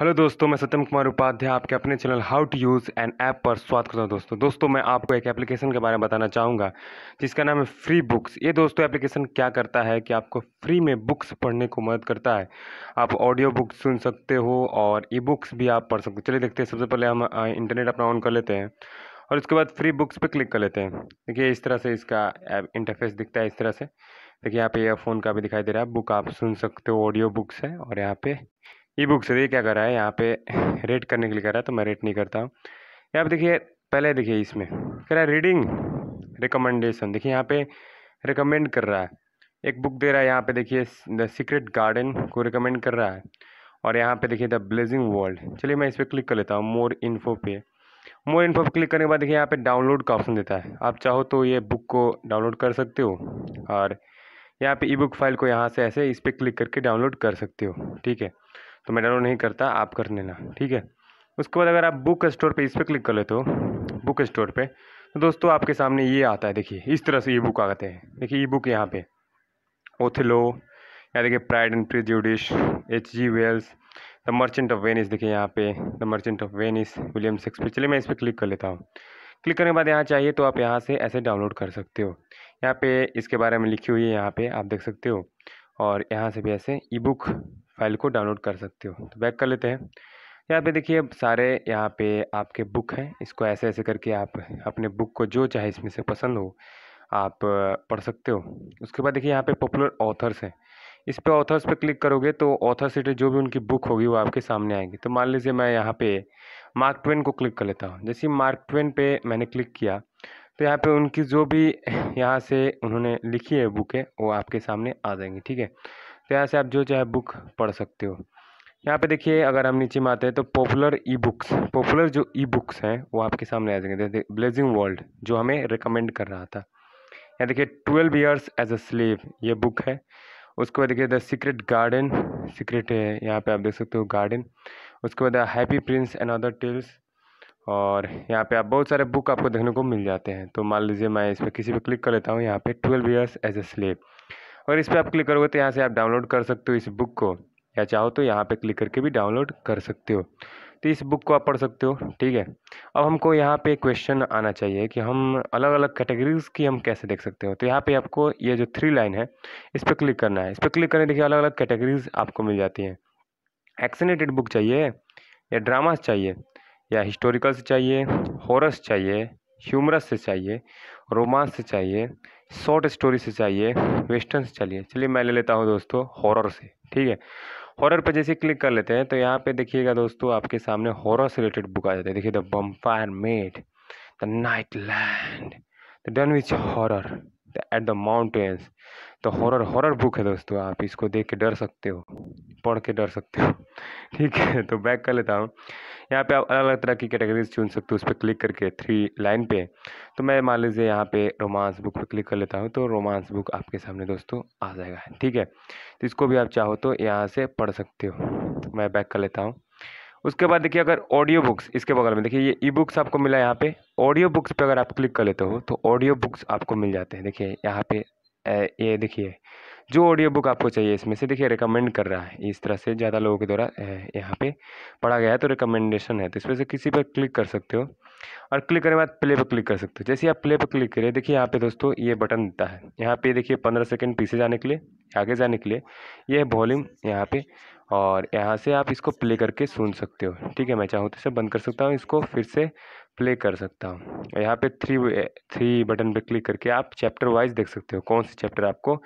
hello दोस्तों मैं सत्यम कुमार उपाध्याय आपके अपने channel how to use an app पर स्वागत करता हूँ दोस्तों दोस्तों मैं आपको एक एप्लीकेशन के बारे में बताना चाहूँगा जिसका नाम है फ्री बुक्स ये दोस्तों एप्लीकेशन क्या करता है कि आपको फ्री में बुक्स पढ़ने को मदद करता है आप ऑडियो बुक्स सुन सकते हो और ई बुक्स भी आप पढ़ सकते हो चलिए देखते हैं सबसे पहले हम इंटरनेट अपना ऑन कर लेते हैं और उसके बाद फ्री बुक्स पर क्लिक कर लेते हैं देखिए इस तरह से इसका इंटरफेस दिखता है इस तरह से देखिए यहाँ पे ईयरफोन का भी दिखाई दे रहा है बुक आप सुन सकते हो ऑडियो बुक्स है और यहाँ पे ई बुक से देखिए क्या कर रहा है यहाँ पे रेट करने के लिए कर रहा है तो मैं रेट नहीं करता हूँ यहाँ पर देखिए पहले देखिए इसमें कह रहा है रीडिंग रिकमेंडेशन देखिए यहाँ पे रिकमेंड कर रहा है एक बुक दे रहा है यहाँ पे देखिए द सीक्रेट गार्डन को रिकमेंड कर रहा है और यहाँ पे देखिए द ब्लेजिंग वर्ल्ड चलिए मैं इस पर क्लिक कर लेता हूँ मोर इन्फो पे मोर इन्फो पे क्लिक करने के बाद देखिए यहाँ पे डाउनलोड का ऑप्शन देता है आप चाहो तो ये बुक को डाउनलोड कर सकते हो और यहाँ पे ई बुक फाइल को यहाँ से ऐसे इस पर क्लिक करके डाउनलोड कर सकते हो ठीक है तो मैं डाउनलोड नहीं करता आप कर लेना ठीक है उसके बाद अगर आप बुक स्टोर पे इस पर क्लिक कर लेते हो बुक स्टोर पे तो दोस्तों आपके सामने ये आता है देखिए इस तरह से ई बुक आते हैं देखिए ई बुक यहाँ पे ओथिलो या देखिए pride and prejudice H G Wells the merchant of Venice देखिए यहाँ पे the merchant of Venice William Shakespeare चलिए मैं इस पर क्लिक कर लेता हूँ क्लिक करने के बाद यहाँ चाहिए तो आप यहाँ से ऐसे डाउनलोड कर सकते हो यहाँ पे इसके बारे में लिखी हुई है यहाँ पे आप देख सकते हो और यहाँ से भी ऐसे ई बुक फाइल को डाउनलोड कर सकते हो तो बैक कर लेते हैं यहाँ पे देखिए सारे यहाँ पे आपके बुक हैं इसको ऐसे ऐसे करके आप अपने बुक को जो चाहे इसमें से पसंद हो आप पढ़ सकते हो उसके बाद देखिए यहाँ पे पॉपुलर ऑथर्स हैं इस पर ऑथर्स पे क्लिक करोगे तो ऑथर से जो भी उनकी बुक होगी वो आपके सामने आएगी तो मान लीजिए मैं यहाँ पे मार्क ट्वेन को क्लिक कर लेता हूँ जैसे मार्क ट्वेन पे मैंने क्लिक किया तो यहाँ पे उनकी जो भी यहाँ से उन्होंने लिखी है बुकें वो आपके सामने आ जाएंगी ठीक है तो यहाँ से आप जो चाहे बुक पढ़ सकते हो यहाँ पे देखिए अगर हम नीचे में आते हैं तो पॉपुलर ई बुक्स पॉपुलर जो ई बुक्स हैं वो आपके सामने आ जाएंगे जैसे ब्लेजिंग वर्ल्ड जो हमें रिकमेंड कर रहा था यहाँ देखिए twelve years as a slave ये बुक है उसके बाद देखिए द सीक्रेट गार्डन सीक्रेट है यहाँ पे आप देख सकते हो गार्डन उसके बाद happy prince and other tales और यहाँ पे आप बहुत सारे बुक आपको देखने को मिल जाते हैं तो मान लीजिए मैं इस पर किसी पे क्लिक कर लेता हूँ यहाँ पे twelve years as a slave और इस पर आप क्लिक करोगे तो यहाँ से आप डाउनलोड कर सकते हो इस बुक को या चाहो तो यहाँ पे क्लिक करके भी डाउनलोड कर सकते हो तो इस बुक को आप पढ़ सकते हो ठीक है अब हमको यहाँ पे क्वेश्चन आना चाहिए कि हम अलग अलग कैटेगरीज की हम कैसे देख सकते हो तो यहाँ पे आपको ये जो थ्री लाइन है इस पर क्लिक करना है इस पर क्लिक करने देखिए अलग अलग कैटेगरीज आपको मिल जाती हैं एक्सनेटेड बुक चाहिए या ड्रामास चाहिए या हिस्टोरिकल्स चाहिए हॉरस चाहिए ह्यूमरस से चाहिए रोमांस से चाहिए शॉर्ट स्टोरी से चाहिए वेस्टर्न से चाहिए चलिए मैं ले लेता हूँ दोस्तों हॉरर से ठीक है हॉरर पर जैसे क्लिक कर लेते हैं तो यहाँ पे देखिएगा दोस्तों आपके सामने हॉरर से रिलेटेड बुक आ जाते हैं देखिए the vampire maid the night land the Dunwich horror the at the mountains तो हॉरर हॉरर बुक है दोस्तों आप इसको देख के डर सकते हो पढ़ के डर सकते हो ठीक है तो बैक कर लेता हूँ यहाँ पे आप अलग अलग तरह की कैटेगरीज चुन सकते हो उस पर क्लिक करके थ्री लाइन पे तो मैं मान लीजिए यहाँ पे रोमांस बुक पे क्लिक कर लेता हूँ तो रोमांस बुक आपके सामने दोस्तों आ जाएगा ठीक है तो इसको भी आप चाहो तो यहाँ से पढ़ सकते हो तो मैं बैक कर लेता हूँ उसके बाद देखिए अगर ऑडियो बुक्स इसके बगल में देखिए ये ई बुक्स आपको मिला यहाँ पे ऑडियो बुक्स पे अगर आप क्लिक कर लेते हो तो ऑडियो बुक्स आपको मिल जाते हैं देखिए यहाँ पे ए, ये देखिए जो ऑडियो बुक आपको चाहिए इसमें से देखिए रिकमेंड कर रहा है इस तरह से ज़्यादा लोगों के द्वारा यहाँ पे पढ़ा गया है तो रिकमेंडेशन है तो इसमें से किसी पर क्लिक कर सकते हो और क्लिक करने के बाद प्ले पर क्लिक कर सकते हो जैसे आप प्ले पर क्लिक करें देखिए यहाँ पे दोस्तों ये बटन देता है यहाँ पे देखिए पंद्रह सेकेंड पीछे जाने के लिए आगे जाने के लिए ये है वॉल्यूम यहाँ पे और यहाँ से आप इसको प्ले करके सुन सकते हो ठीक है मैं चाहूँ तो इसे बंद कर सकता हूँ इसको फिर से प्ले कर सकता हूँ यहाँ पे थ्री थ्री बटन पे क्लिक करके आप चैप्टर वाइज देख सकते हो कौन सी चैप्टर आपको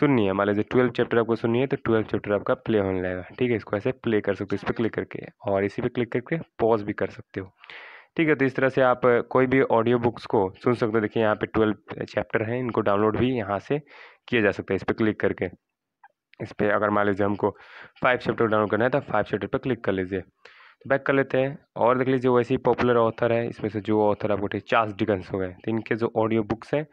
सुननी है मान लीजिए ट्वेल्व चैप्टर आपको सुननी है तो ट्वेल्व चैप्टर आपका प्ले होने लगेगा ठीक है इसको ऐसे प्ले कर सकते हो इस पर क्लिक करके और इसी पर क्लिक करके पॉज भी कर सकते हो ठीक है तो इस तरह से आप कोई भी ऑडियो बुक्स को सुन सकते हो देखिए यहाँ पे ट्वेल्व चैप्टर हैं इनको डाउनलोड भी यहाँ से किया जा सकता है इस पर क्लिक करके इस पर अगर मान लीजिए हमको फाइव चैप्टर डाउनलोड करना है तो फाइव चैप्टर पर क्लिक कर लीजिए बैक कर लेते हैं और देख लीजिए वैसे ही पॉपुलर ऑथर है इसमें से जो ऑथर आपको ठीक चार्ल्स डिकन्स हो गए तो इनके जो ऑडियो बुक्स हैं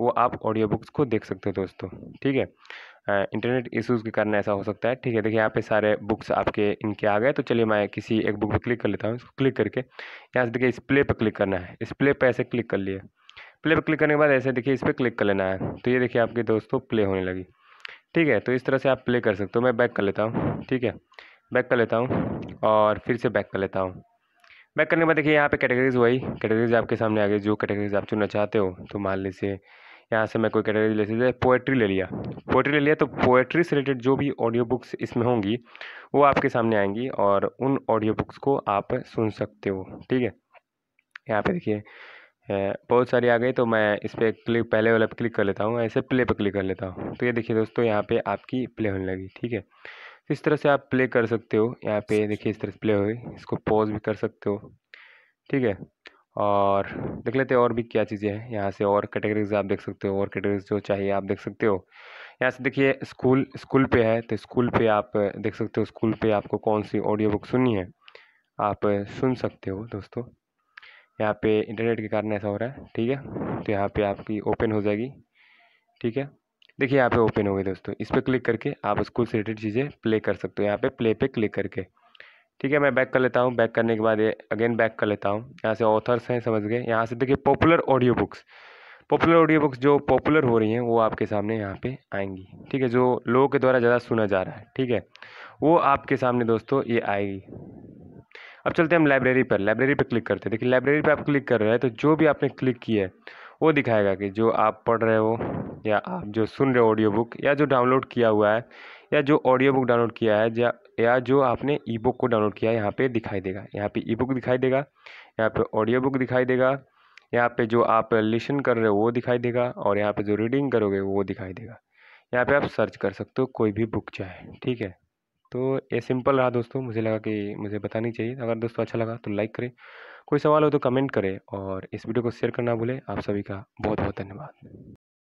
वो आप ऑडियो बुक्स को देख सकते हो दोस्तों ठीक है इंटरनेट इश्यूज़ के कारण ऐसा हो सकता है ठीक है देखिए यहाँ पे सारे बुक्स आपके इनके आ गए तो चलिए मैं किसी एक बुक पर क्लिक कर लेता हूँ इसको क्लिक करके यहाँ से देखिए इस प्ले पर क्लिक करना है इस प्ले पर ऐसे क्लिक कर लिए प्ले पर क्लिक करने के बाद ऐसे देखिए इस पर क्लिक कर लेना है तो ये देखिए आपके दोस्तों प्ले होने लगी ठीक है तो इस तरह से आप प्ले कर सकते हो मैं बैक कर लेता हूँ ठीक है बैक कर लेता हूँ और फिर से बैक कर लेता हूँ बैक करने के बाद देखिए यहाँ पे कैटेगरीज वही कैटेगरीज आपके सामने आ गई जो कैटेगरीज आप चुनना चाहते हो तो मान लीजिए यहाँ से मैं कोई कैटेगरी ले लीजिए पोएट्री ले लिया पोएट्री ले लिया तो पोएट्री से रिलेटेड जो भी ऑडियो बुक्स इसमें होंगी वो आपके सामने आएंगी और उन ऑडियो बुक्स को आप सुन सकते हो ठीक है यहाँ पे देखिए बहुत सारी आ गई तो मैं इस पर क्लिक पहले वाला क्लिक कर लेता हूँ ऐसे प्ले पर क्लिक कर लेता हूँ तो ये देखिए दोस्तों यहाँ पर आपकी प्ले होने लगी ठीक है इस तरह से आप प्ले कर सकते हो यहाँ पे देखिए इस तरह से प्ले हुई इसको पॉज भी कर सकते हो ठीक है और देख लेते हैं और भी क्या चीज़ें हैं यहाँ से और कैटेगरीज आप देख सकते हो और कैटेगरीज जो चाहिए आप देख सकते हो यहाँ से देखिए स्कूल स्कूल पे है तो स्कूल पे आप देख सकते हो स्कूल पे आपको कौन सी ऑडियो बुक सुननी है आप सुन सकते हो दोस्तों यहाँ पे इंटरनेट के कारण ऐसा हो रहा है ठीक है तो यहाँ पे आपकी ओपन हो जाएगी ठीक है देखिए यहाँ पे ओपन हो गई दोस्तों इस पर क्लिक करके आप स्कूल से रिलेटेड चीज़ें प्ले कर सकते हो यहाँ पे प्ले पे क्लिक करके ठीक है मैं बैक कर लेता हूँ बैक करने के बाद ये अगेन बैक कर लेता हूँ यहाँ से ऑथर्स हैं समझ गए यहाँ से देखिए popular audio books popular audio books जो पॉपुलर हो रही हैं वो आपके सामने यहाँ पर आएंगी ठीक है जो लोगों के द्वारा ज़्यादा सुना जा रहा है ठीक है वो आपके सामने दोस्तों ये आएगी अब चलते हैं हम लाइब्रेरी पर लाइब्रेरी पर क्लिक करते हैं देखिए लाइब्रेरी पर आप क्लिक कर रहे हैं तो जो भी आपने क्लिक किया है वो दिखाएगा कि जो आप पढ़ रहे हो या आप जो सुन रहे हो ऑडियो बुक या जो डाउनलोड किया हुआ है या जो ऑडियो बुक डाउनलोड किया है या या जो आपने ई बुक को डाउनलोड किया है यहाँ पे दिखाई देगा यहाँ पे ई बुक दिखाई देगा यहाँ पे ऑडियो बुक दिखाई देगा यहाँ पे जो आप लिसन कर रहे हो वो दिखाई देगा और यहाँ पे जो रीडिंग करोगे वो दिखाई देगा यहाँ पे आप सर्च कर सकते हो कोई भी बुक चाहे ठीक है तो ये सिंपल रहा दोस्तों मुझे लगा कि मुझे बतानी चाहिए अगर दोस्तों अच्छा लगा तो लाइक करें कोई सवाल हो तो कमेंट करें और इस वीडियो को शेयर करना भूलें आप सभी का बहुत बहुत धन्यवाद